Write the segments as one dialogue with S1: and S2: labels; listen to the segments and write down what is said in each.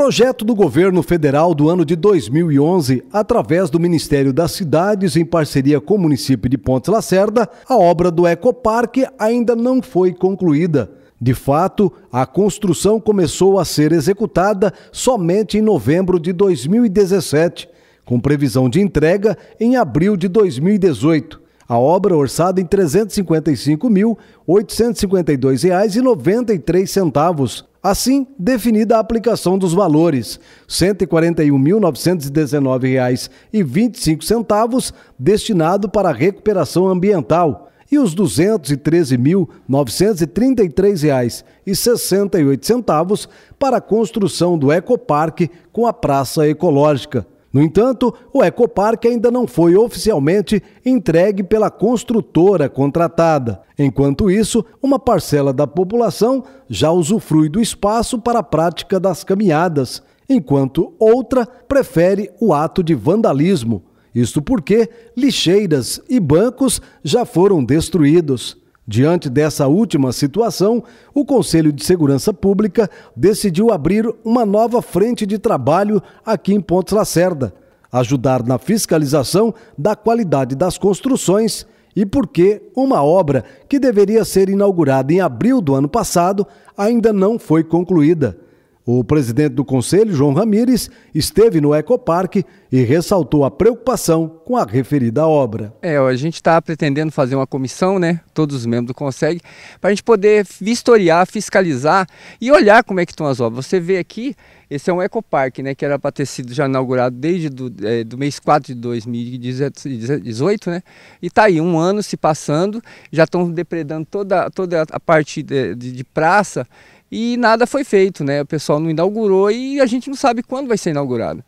S1: Projeto do Governo Federal do ano de 2011, através do Ministério das Cidades, em parceria com o município de Pontes Lacerda, a obra do Ecoparque ainda não foi concluída. De fato, a construção começou a ser executada somente em novembro de 2017, com previsão de entrega em abril de 2018. A obra, orçada em R$ 355.852,93, Assim, definida a aplicação dos valores, R$ 141.919,25 destinado para a recuperação ambiental e os R$ 213.933,68 para a construção do ecoparque com a praça ecológica. No entanto, o Ecoparque ainda não foi oficialmente entregue pela construtora contratada. Enquanto isso, uma parcela da população já usufrui do espaço para a prática das caminhadas, enquanto outra prefere o ato de vandalismo. Isto porque lixeiras e bancos já foram destruídos. Diante dessa última situação, o Conselho de Segurança Pública decidiu abrir uma nova frente de trabalho aqui em Pontes Lacerda, ajudar na fiscalização da qualidade das construções e porque uma obra que deveria ser inaugurada em abril do ano passado ainda não foi concluída. O presidente do Conselho, João Ramires, esteve no Ecoparque e ressaltou a preocupação com a referida obra.
S2: É, a gente está pretendendo fazer uma comissão, né? Todos os membros do Conselho, para a gente poder vistoriar, fiscalizar e olhar como é que estão as obras. Você vê aqui, esse é um ecoparque, né? Que era para ter sido já inaugurado desde do, é, do mês 4 de 2018, né? E está aí, um ano se passando, já estão depredando toda, toda a parte de, de, de praça e nada foi feito, né? O pessoal não inaugurou e a gente não sabe quando vai ser inaugurado.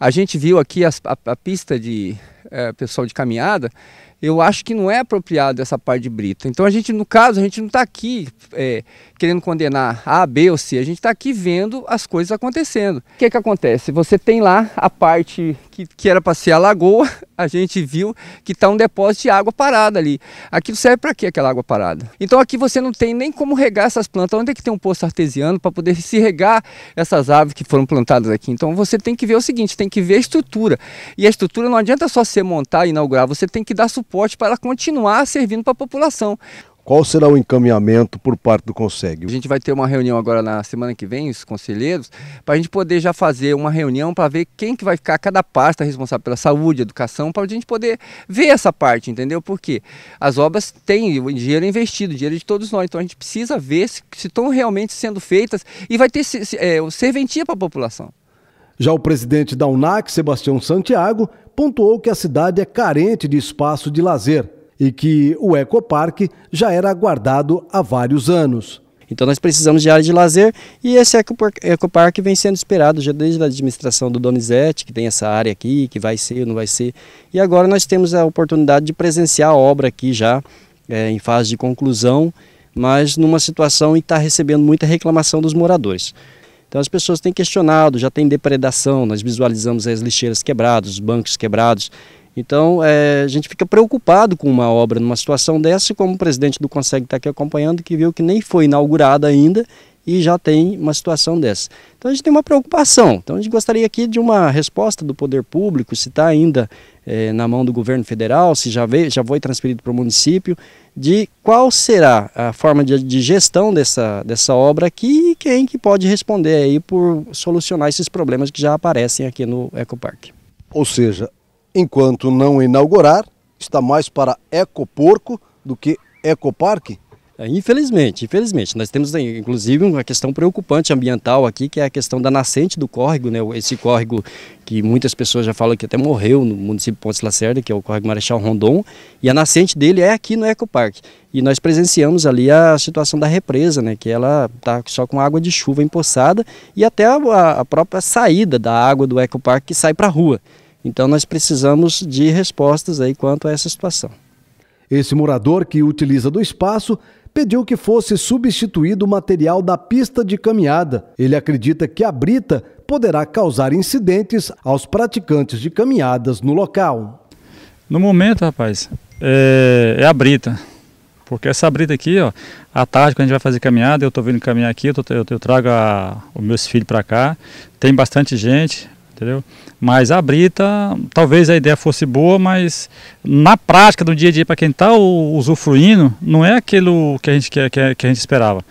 S2: A gente viu aqui a, a, a pista de, é, pessoal de caminhada, eu acho que não é apropriado essa parte de brita. Então a gente, no caso, a gente não está aqui é, querendo condenar A, B ou C, a gente está aqui vendo as coisas acontecendo. O que, que acontece? Você tem lá a parte que, que era para ser a lagoa, a gente viu que está um depósito de água parada ali. Aquilo serve para quê aquela água parada? Então aqui você não tem nem como regar essas plantas. Onde é que tem um poço artesiano para poder se regar essas árvores que foram plantadas aqui? Então você tem que ver o seguinte, tem que ver a estrutura. E a estrutura não adianta só você montar e inaugurar, você tem que dar suporte para ela continuar servindo para a população.
S1: Qual será o encaminhamento por parte do Conseg? A gente vai
S2: ter uma reunião agora na semana que vem, os conselheiros, para a gente poder já fazer uma reunião para ver quem que vai ficar cada pasta responsável pela saúde, educação, para a gente poder ver essa parte, entendeu? Porque as obras têm dinheiro investido, dinheiro é de todos nós, então a gente precisa ver se, se estão realmente sendo feitas e vai ter se, é, serventia para a população.
S1: Já o presidente da UNAC, Sebastião Santiago, pontuou que a cidade é carente de espaço de lazer e que o ecoparque já era aguardado há vários anos. Então nós
S3: precisamos de área de lazer e esse ecoparque vem sendo esperado já desde a administração do Donizete, que tem essa área aqui, que vai ser ou não vai ser. E agora nós temos a oportunidade de presenciar a obra aqui já é, em fase de conclusão, mas numa situação em que está recebendo muita reclamação dos moradores. Então as pessoas têm questionado, já tem depredação, nós visualizamos as lixeiras quebradas, os bancos quebrados. Então é, a gente fica preocupado com uma obra numa situação dessa, como o presidente do Conselho está aqui acompanhando, que viu que nem foi inaugurada ainda e já tem uma situação dessa. Então a gente tem uma preocupação. Então a gente gostaria aqui de uma resposta do poder público, se está ainda eh, na mão do governo federal, se já, veio, já foi transferido para o município, de qual será a forma de, de, gestão dessa, dessa obra aqui e quem que pode responder aí por solucionar esses problemas que já aparecem aqui no
S1: Ecoparque. Ou seja, enquanto não inaugurar, está mais para Ecoporco do que Ecoparque?
S3: É, infelizmente, infelizmente. Nós temos, inclusive, uma questão preocupante ambiental aqui, que é a questão da nascente do córrego, né? Esse córrego que muitas pessoas já falam que até morreu no município de Pontes Lacerda, que é o córrego Marechal Rondon, e a nascente dele é aqui no Ecoparque. E nós presenciamos ali a situação da represa, né? Que ela está só com água de chuva empoçada e até a, a própria saída da água do Ecoparque
S1: que sai para a rua. Então nós precisamos de respostas aí quanto a essa situação. Esse morador que utiliza do espaço pediu que fosse substituído o material da pista de caminhada. Ele acredita que a brita poderá causar incidentes aos praticantes de caminhadas no local.
S4: No momento, rapaz, é, é a brita. Porque essa brita aqui, ó, à tarde quando a gente vai fazer caminhada, eu estou vindo caminhar aqui, eu, tô, eu, eu trago a, os meus filhos para cá, tem bastante gente, entendeu? Mas a brita, talvez a ideia fosse boa, mas na prática do dia a dia para quem está usufruindo, não é aquilo que a gente quer, que, é, que a gente esperava.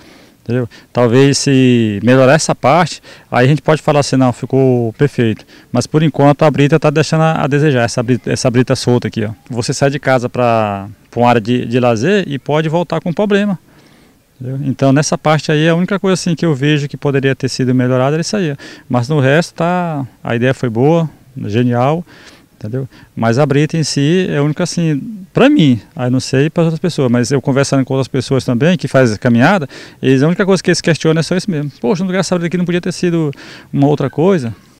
S4: Entendeu? Talvez se melhorar essa parte, aí a gente pode falar assim, não, ficou perfeito. Mas por enquanto a brita está deixando a desejar, essa brita, essa brita solta aqui. Ó. Você sai de casa para uma área de, de lazer e pode voltar com problema. Entendeu? Então nessa parte aí a única coisa assim que eu vejo que poderia ter sido melhorada era isso aí. Mas no resto tá, a ideia foi boa, genial, entendeu? Mas a brita em si é a única assim, para mim, aí não sei para outras pessoas, mas eu conversando com outras pessoas também que fazem caminhada, eles a única coisa que eles questionam é só isso mesmo. Poxa, no lugar essa brita aqui não podia ter sido uma outra coisa,